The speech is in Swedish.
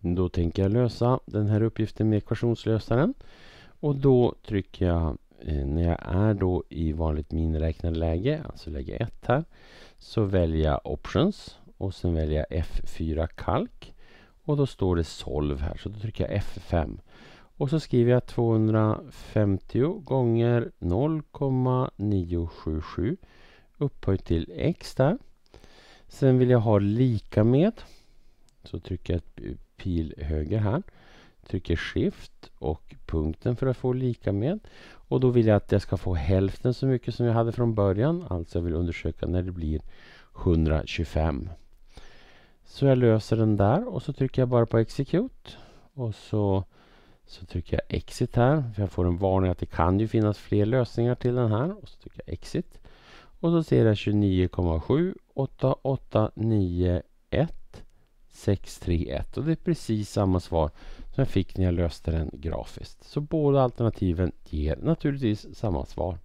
Då tänker jag lösa den här uppgiften med ekvationslösaren. Och då trycker jag, eh, när jag är då i vanligt miniräknarläge, alltså läge 1 här, så väljer jag Options och sen väljer jag F4 Kalk. Och då står det Solv här, så då trycker jag F5. Och så skriver jag 250 gånger 0,977 upphöjt till x där. Sen vill jag ha lika med så trycker jag pil höger här. Trycker shift och punkten för att få lika med. Och då vill jag att jag ska få hälften så mycket som jag hade från början. Alltså jag vill undersöka när det blir 125. Så jag löser den där och så trycker jag bara på execute. Och så, så trycker jag exit här. För jag får en varning att det kan ju finnas fler lösningar till den här. Och så trycker jag exit. Och så ser jag 29,7889 631 och det är precis samma svar som jag fick när jag löste den grafiskt. Så båda alternativen ger naturligtvis samma svar.